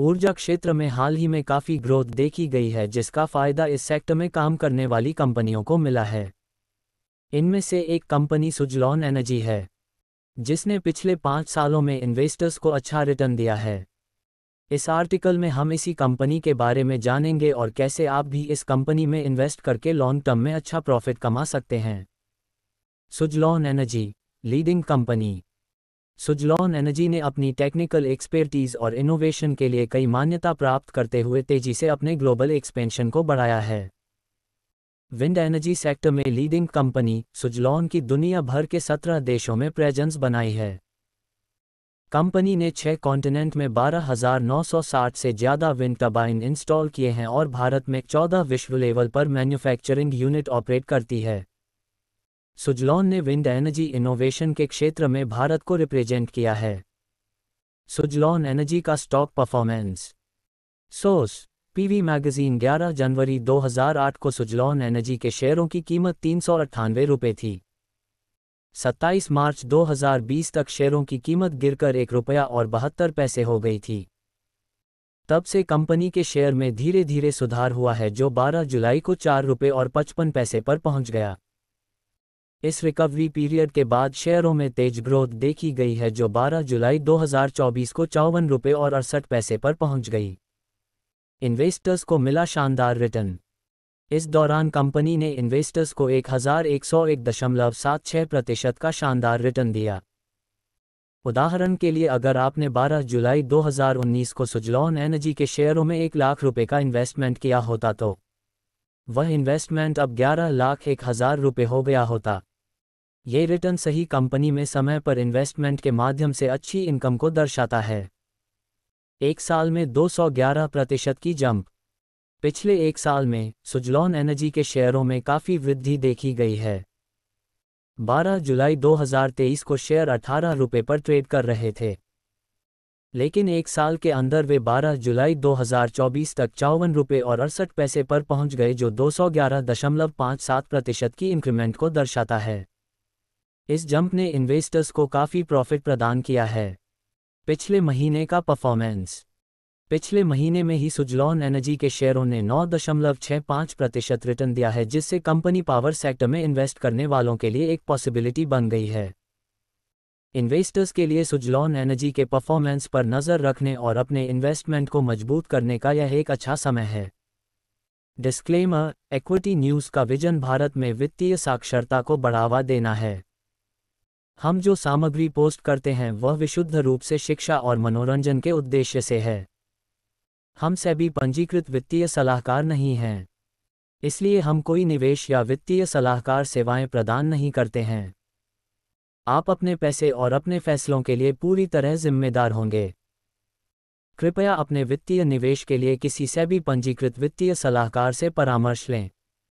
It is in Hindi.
ऊर्जा क्षेत्र में हाल ही में काफ़ी ग्रोथ देखी गई है जिसका फ़ायदा इस सेक्टर में काम करने वाली कंपनियों को मिला है इनमें से एक कंपनी सुजलॉन एनर्जी है जिसने पिछले पांच सालों में इन्वेस्टर्स को अच्छा रिटर्न दिया है इस आर्टिकल में हम इसी कंपनी के बारे में जानेंगे और कैसे आप भी इस कंपनी में इन्वेस्ट करके लॉन्ग टर्म में अच्छा प्रॉफिट कमा सकते हैं Suzlon energy leading company Suzlon energy ने अपनी टेक्निकल एक्सपर्टीज और इनोवेशन के लिए कई मान्यता प्राप्त करते हुए तेजी से अपने ग्लोबल एक्सपेंशन को बढ़ाया है विंड एनर्जी सेक्टर में लीडिंग कंपनी सुजलॉन की दुनिया भर के सत्रह देशों में प्रेजेंस बनाई है कंपनी ने छह कॉन्टिनेंट में 12,960 से ज़्यादा विंड टर्बाइन इंस्टॉल किए हैं और भारत में 14 विश्व लेवल पर मैन्युफैक्चरिंग यूनिट ऑपरेट करती है सुजलॉन ने विंड एनर्जी इनोवेशन के क्षेत्र में भारत को रिप्रेजेंट किया है सुजलॉन एनर्जी का स्टॉक परफॉर्मेंस सोस पीवी मैगजीन 11 जनवरी 2008 को सुजलॉन एनर्जी के शेयरों की कीमत तीन सौ अट्ठानवे रुपये थी 27 मार्च 2020 तक शेयरों की कीमत गिरकर एक रुपया और बहत्तर पैसे हो गई थी तब से कंपनी के शेयर में धीरे धीरे सुधार हुआ है जो 12 जुलाई को चार रुपये और पचपन पैसे पर पहुंच गया इस रिकवरी पीरियड के बाद शेयरों में तेज ग्रोथ देखी गई है जो 12 जुलाई 2024 को चौवन रुपये और अड़सठ पैसे पर पहुंच गई इन्वेस्टर्स को मिला शानदार रिटर्न इस दौरान कंपनी ने इन्वेस्टर्स को एक एक प्रतिशत का शानदार रिटर्न दिया उदाहरण के लिए अगर आपने 12 जुलाई 2019 को सुजलॉन एनर्जी के शेयरों में एक लाख रुपए का इन्वेस्टमेंट किया होता तो वह इन्वेस्टमेंट अब ग्यारह लाख एक हज़ार रुपये हो गया होता ये रिटर्न सही कंपनी में समय पर इन्वेस्टमेंट के माध्यम से अच्छी इनकम को दर्शाता है एक साल में 211 प्रतिशत की जंप पिछले एक साल में सुजलॉन एनर्जी के शेयरों में काफ़ी वृद्धि देखी गई है 12 जुलाई 2023 को शेयर अठारह रुपये पर ट्रेड कर रहे थे लेकिन एक साल के अंदर वे 12 जुलाई 2024 तक चौवन रुपये और अड़सठ पैसे पर पहुंच गए जो 211.57 प्रतिशत की इंक्रीमेंट को दर्शाता है इस जंप ने इन्वेस्टर्स को काफ़ी प्रॉफिट प्रदान किया है पिछले महीने का परफॉर्मेंस पिछले महीने में ही सुजलॉन एनर्जी के शेयरों ने 9.65 प्रतिशत रिटर्न दिया है जिससे कंपनी पावर सेक्टर में इन्वेस्ट करने वालों के लिए एक पॉसिबिलिटी बन गई है इन्वेस्टर्स के लिए सुजलॉन एनर्जी के परफॉर्मेंस पर नज़र रखने और अपने इन्वेस्टमेंट को मजबूत करने का यह एक अच्छा समय है डिस्क्लेमर इक्विटी न्यूज़ का विजन भारत में वित्तीय साक्षरता को बढ़ावा देना है हम जो सामग्री पोस्ट करते हैं वह विशुद्ध रूप से शिक्षा और मनोरंजन के उद्देश्य से है हम सभी पंजीकृत वित्तीय सलाहकार नहीं हैं इसलिए हम कोई निवेश या वित्तीय सलाहकार सेवाएं प्रदान नहीं करते हैं आप अपने पैसे और अपने फैसलों के लिए पूरी तरह जिम्मेदार होंगे कृपया अपने वित्तीय निवेश के लिए किसी से भी पंजीकृत वित्तीय सलाहकार से परामर्श लें